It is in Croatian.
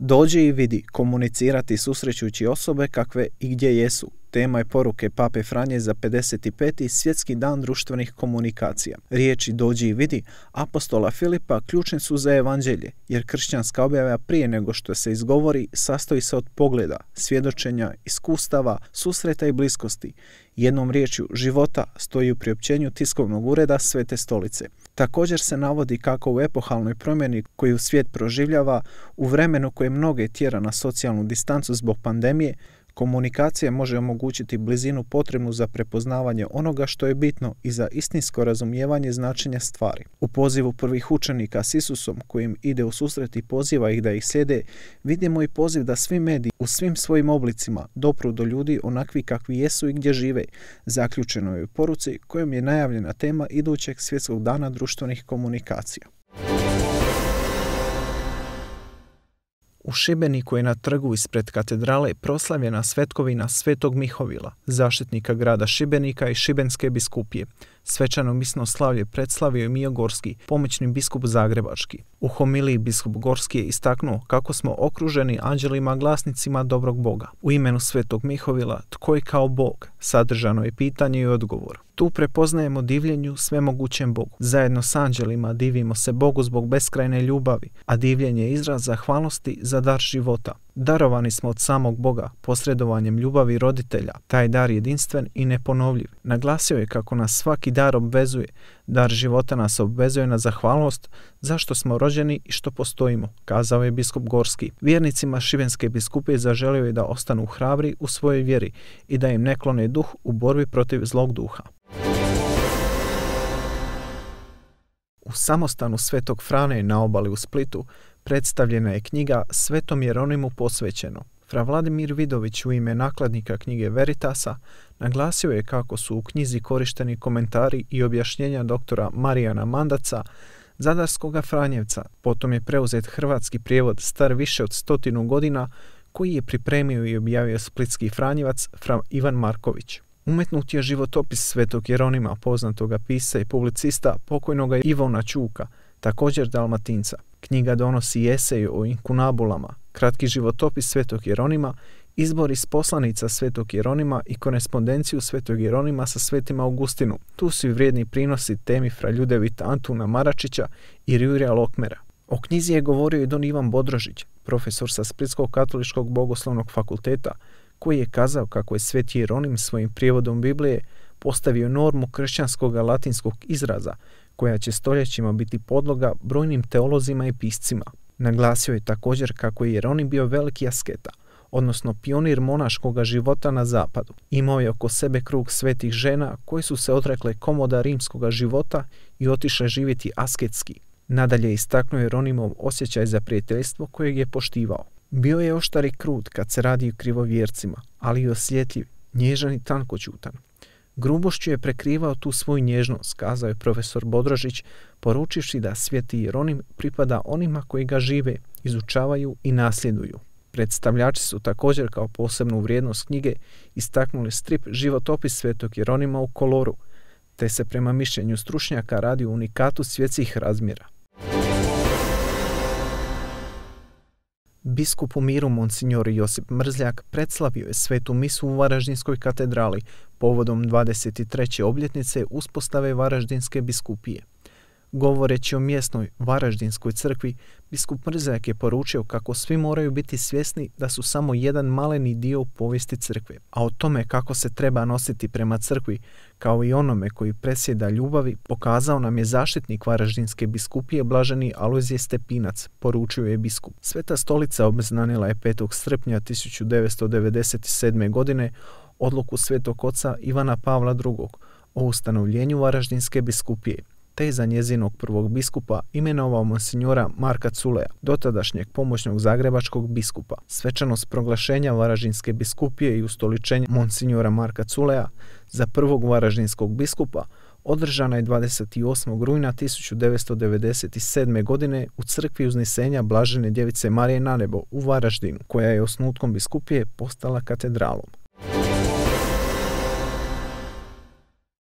Dođi i vidi, komunicirati susrećući osobe kakve i gdje jesu, Tema je poruke Pape Franje za 55. svjetski dan društvenih komunikacija. Riječi dođi i vidi apostola Filipa ključni su za evanđelje, jer kršćanska objava prije nego što se izgovori sastoji se od pogleda, svjedočenja, iskustava, susreta i bliskosti. Jednom riječju života stoji u priopćenju tiskovnog ureda Svete stolice. Također se navodi kako u epohalnoj promjeni koju svijet proživljava, u vremenu koje mnoge tjera na socijalnu distancu zbog pandemije, Komunikacija može omogućiti blizinu potrebnu za prepoznavanje onoga što je bitno i za istinsko razumijevanje značenja stvari. U pozivu prvih učenika s Isusom kojim ide u susret i poziva ih da ih sjede, vidimo i poziv da svi mediji u svim svojim oblicima dopru do ljudi onakvi kakvi jesu i gdje žive, zaključeno je u poruci kojom je najavljena tema idućeg svjetskog dana društvenih komunikacija. U Šibeniku je na trgu ispred katedrale proslavljena svetkovina Svetog Mihovila, zaštitnika grada Šibenika i Šibenske biskupije, Svečano misno slavlje predslavio je Mio Gorski, pomoćni biskup Zagrebački. U homiliji biskup Gorski je istaknuo kako smo okruženi anđelima glasnicima dobrog Boga. U imenu svetog Mihovila, tko je kao Bog, sadržano je pitanje i odgovor. Tu prepoznajemo divljenju svemogućem Bogu. Zajedno s anđelima divimo se Bogu zbog beskrajne ljubavi, a divljenje je izraz zahvalnosti za dar života. Darovani smo od samog Boga, posredovanjem ljubavi roditelja. Taj dar jedinstven i neponovljiv. Naglasio je kako nas svaki dar obvezuje. Dar života nas obvezuje na zahvalnost zašto smo rođeni i što postojimo, kazao je biskup Gorski. Vjernicima Šivenske biskupije zaželio je da ostanu hrabri u svojoj vjeri i da im ne duh u borbi protiv zlog duha. U samostanu Svetog Frane na obali u Splitu Predstavljena je knjiga Svetom Jeronimu posvećeno. Fra Vladimir Vidović u ime nakladnika knjige Veritasa naglasio je kako su u knjizi korišteni komentari i objašnjenja doktora Marijana Mandaca, Zadarskoga Franjevca, potom je preuzet hrvatski prijevod star više od stotinu godina koji je pripremio i objavio splitski Franjevac Fra Ivan Marković. Umetnut je životopis svetog Jeronima, poznatoga pisa i publicista pokojnoga Ivona Čuka, također Dalmatinca. Knjiga donosi eseju o inkunabulama, kratki životopis Svetog Jeronima, izbor iz poslanica Svetog Jeronima i korespondenciju Svetog Jeronima sa Svetima Augustinu. Tu su i vrijedni prinosi temi Fra Ljudevita Antuna Maračića i Jurija Lokmera. O knjizi je govorio i Don Ivan Bodrožić, profesor sa Splitskog katoličkog bogoslovnog fakulteta, koji je kazao kako je sveti Jeronim svojim prijevodom Biblije postavio normu kršćanskog latinskog izraza, koja će stoljećima biti podloga brojnim teolozima i piscima. Naglasio je također kako je Jeronim bio veliki asketa, odnosno pionir monaškoga života na zapadu. Imao je oko sebe krug svetih žena koji su se odrekle komoda rimskoga života i otišle živjeti asketski. Nadalje istaknuo Jeronimov osjećaj za prijateljstvo kojeg je poštivao. Bio je oštar i krut kad se radi o krivovjercima, ali i osjetljiv, nježan i tankoćutan. Grubošću je prekrivao tu svoju nježnost, kazao je profesor Bodrožić, poručivši da svijeti ironim pripada onima koji ga žive, izučavaju i nasljeduju. Predstavljači su također kao posebnu vrijednost knjige istaknuli strip životopis svetog Jeronima u koloru, te se prema mišljenju stručnjaka radi o unikatu svjetskih razmjera. Biskup u miru Monsignor Josip Mrzljak predslavio je svetu misu u Varaždinskoj katedrali povodom 23. obljetnice uspostave Varaždinske biskupije. Govoreći o mjesnoj Varaždinskoj crkvi, biskup Mrzajak je poručio kako svi moraju biti svjesni da su samo jedan maleni dio povijesti crkve, a o tome kako se treba nositi prema crkvi, kao i onome koji presjeda ljubavi, pokazao nam je zaštitnik Varaždinske biskupije blaženi Alojzije Stepinac, poručio je biskup. Sveta stolica obznanila je 5. srpnja 1997. godine odluku svetog oca Ivana Pavla II o ustanovljenju Varaždinske biskupije, te za njezinog prvog biskupa imenovao monsignora Marka Culeja, dotadašnjeg pomoćnog zagrebačkog biskupa. Svečanost proglašenja Varaždinske biskupije i ustoličenja monsignora Marka Culeja za prvog varaždinskog biskupa održana je 28. rujna 1997. godine u crkvi uznisenja Blažene djevice Marije nebo u Varaždinu, koja je osnutkom biskupije postala katedralom.